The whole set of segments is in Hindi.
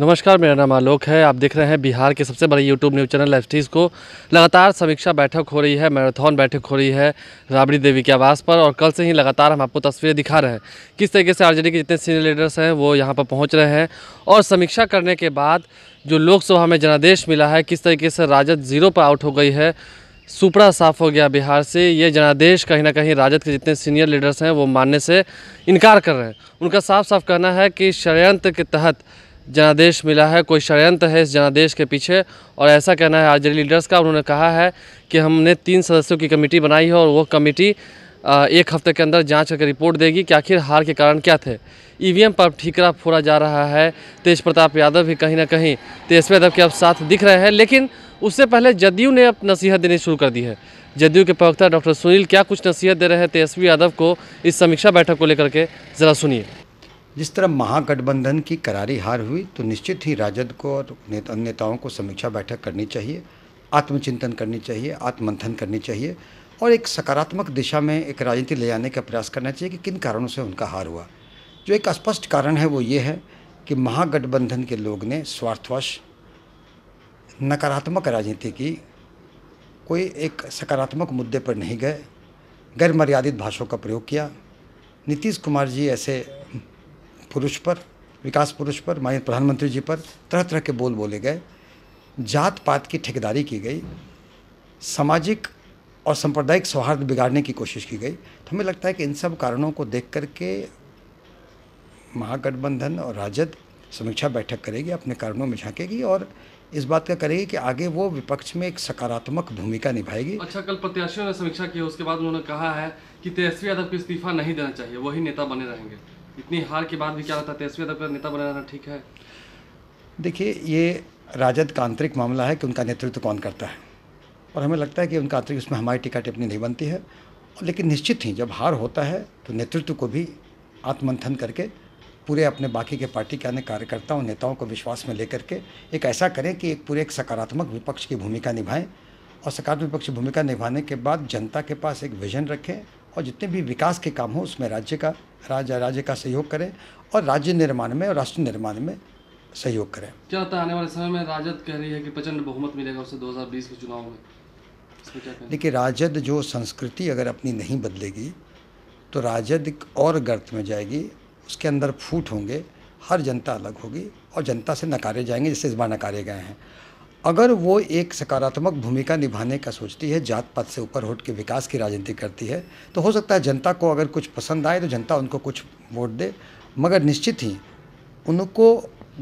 नमस्कार मेरा नाम आलोक है आप देख रहे हैं बिहार के सबसे बड़े यूट्यूब न्यूज़ चैनल एफ को लगातार समीक्षा बैठक हो रही है मैराथन बैठक हो रही है राबड़ी देवी के आवास पर और कल से ही लगातार हम आपको तस्वीरें दिखा रहे हैं किस तरीके से आरजेडी के जितने सीनियर लीडर्स हैं वो यहाँ पर पहुँच रहे हैं और समीक्षा करने के बाद जो लोकसभा में जनादेश मिला है किस तरीके से राजद ज़ीरो पर आउट हो गई है सुपड़ा साफ हो गया बिहार से ये जनादेश कहीं ना कहीं राजद के जितने सीनियर लीडर्स हैं वो मानने से इनकार कर रहे हैं उनका साफ साफ कहना है कि षडयंत्र के तहत जनादेश मिला है कोई षडयंत्र है इस जनादेश के पीछे और ऐसा कहना है आरजेडी लीडर्स का उन्होंने कहा है कि हमने तीन सदस्यों की कमेटी बनाई है और वो कमेटी एक हफ्ते के अंदर जांच करके रिपोर्ट देगी कि आखिर हार के कारण क्या थे ईवीएम पर ठीकरा फोड़ा जा रहा है तेज प्रताप यादव भी कहीं ना कहीं तेज यादव के अब साथ दिख रहे हैं लेकिन उससे पहले जदयू ने अब नसीहत देनी शुरू कर दी है जदयू के प्रवक्ता डॉक्टर सुनील क्या कुछ नसीहत दे रहे हैं तेजस्वी यादव को इस समीक्षा बैठक को लेकर के ज़रा सुनिए जिस तरह महागठबंधन की करारी हार हुई तो निश्चित ही राजद को और अन्य नेताओं को समीक्षा बैठक करनी चाहिए आत्मचिंतन करनी चाहिए आत्मंथन करनी चाहिए और एक सकारात्मक दिशा में एक राजनीति ले जाने का प्रयास करना चाहिए कि किन कारणों से उनका हार हुआ जो एक स्पष्ट कारण है वो ये है कि महागठबंधन के लोग ने स्वार्थवश नकारात्मक राजनीति की कोई एक सकारात्मक मुद्दे पर नहीं गए गैर मर्यादित भाषाओं का प्रयोग किया नीतीश कुमार जी ऐसे पुरुष पर विकास पुरुष पर माननीय प्रधानमंत्री जी पर तरह तरह के बोल बोले गए जात पात की ठेकेदारी की गई सामाजिक और सांप्रदायिक सौहार्द बिगाड़ने की कोशिश की गई तो हमें लगता है कि इन सब कारणों को देख करके महागठबंधन और राजद समीक्षा बैठक करेगी अपने कारणों में झांकेगी और इस बात का करेगी कि आगे वो विपक्ष में एक सकारात्मक भूमिका निभाएगी अच्छा कल प्रत्याशियों ने समीक्षा की उसके बाद उन्होंने कहा है कि तेजस्वी यादव को इस्तीफा नहीं देना चाहिए वही नेता बने रहेंगे इतनी हार के बाद भी क्या होता है तेजस्वी यादव का नेता बनाना ठीक है देखिए ये राजद का आंतरिक मामला है कि उनका नेतृत्व कौन करता है और हमें लगता है कि उनका आंतरिक उसमें हमारी टिका टिप्पणी नहीं बनती है लेकिन निश्चित ही जब हार होता है तो नेतृत्व को भी आत्मंथन करके पूरे अपने बाकी के पार्टी के अन्य कार्यकर्ताओं नेताओं को विश्वास में लेकर के एक ऐसा करें कि एक पूरे एक सकारात्मक विपक्ष की भूमिका निभाएं और सकारात्मक विपक्ष की भूमिका निभाने के बाद जनता के पास एक विजन रखें और जितने भी विकास के काम हो उसमें राज्य का राज्य राज्य का सहयोग करें और राज्य निर्माण में और राष्ट्र निर्माण में सहयोग करें क्या होता है आने वाले समय में राजद कह रही है कि प्रचंड बहुमत मिलेगा उसे 2020 के चुनाव में देखिए राजद जो संस्कृति अगर अपनी नहीं बदलेगी तो राजद और गर्त में जाएगी उसके अंदर फूट होंगे हर जनता अलग होगी और जनता से नकारे जाएंगे जैसे इस बार नकारे गए हैं अगर वो एक सकारात्मक भूमिका निभाने का सोचती है जात पात से ऊपर उठ के विकास की राजनीति करती है तो हो सकता है जनता को अगर कुछ पसंद आए तो जनता उनको कुछ वोट दे मगर निश्चित ही उनको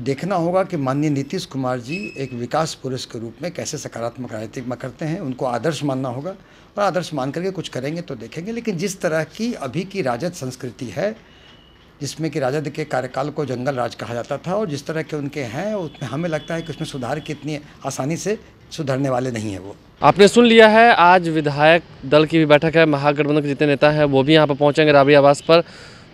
देखना होगा कि माननीय नीतीश कुमार जी एक विकास पुरुष के रूप में कैसे सकारात्मक राजनीति में करते हैं उनको आदर्श मानना होगा और आदर्श मान करके कुछ करेंगे तो देखेंगे लेकिन जिस तरह की अभी की राजद संस्कृति है जिसमें कि राजा के कार्यकाल को जंगल राज कहा जाता था और जिस तरह के उनके हैं उसमें हमें लगता है कि उसमें सुधार की इतनी आसानी से सुधरने वाले नहीं है वो आपने सुन लिया है आज विधायक दल की भी बैठक है महागठबंधन के जितने नेता हैं वो भी यहाँ पर पहुँचेंगे राबड़ी आवास पर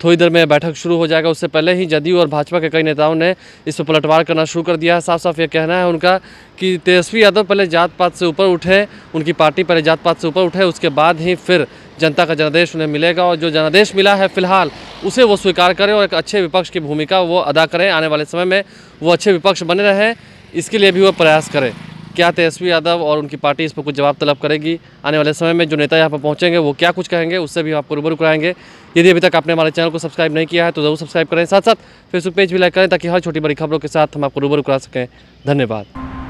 थोड़ी तो देर में बैठक शुरू हो जाएगा उससे पहले ही जदयू और भाजपा के कई नेताओं ने इस पर पलटवार करना शुरू कर दिया है साफ साफ ये कहना है उनका कि तेजस्वी यादव पहले जात पात से ऊपर उठे उनकी पार्टी पहले जात पात से ऊपर उठे उसके बाद ही फिर जनता का जनादेश उन्हें मिलेगा और जो जनादेश मिला है फिलहाल उसे वो स्वीकार करें और एक अच्छे विपक्ष की भूमिका वो अदा करें आने वाले समय में वो अच्छे विपक्ष बने रहें इसके लिए भी वो प्रयास करें क्या तेजस्वी यादव और उनकी पार्टी इस पर कुछ जवाब तलब करेगी आने वाले समय में जो नेता यहाँ पर पहुँचेंगे वो क्या कुछ कहेंगे उससे भी आपको रूबरू कराएंगे यदि अभी तक आपने हमारे चैनल को सब्सक्राइब नहीं किया है तो ज़रूर सब्सक्राइब करें साथ साथ फेसबुक पेज भी लाइक करें ताकि हर छोटी बड़ी खबरों के साथ हम आपको रूबरू करा सकें धन्यवाद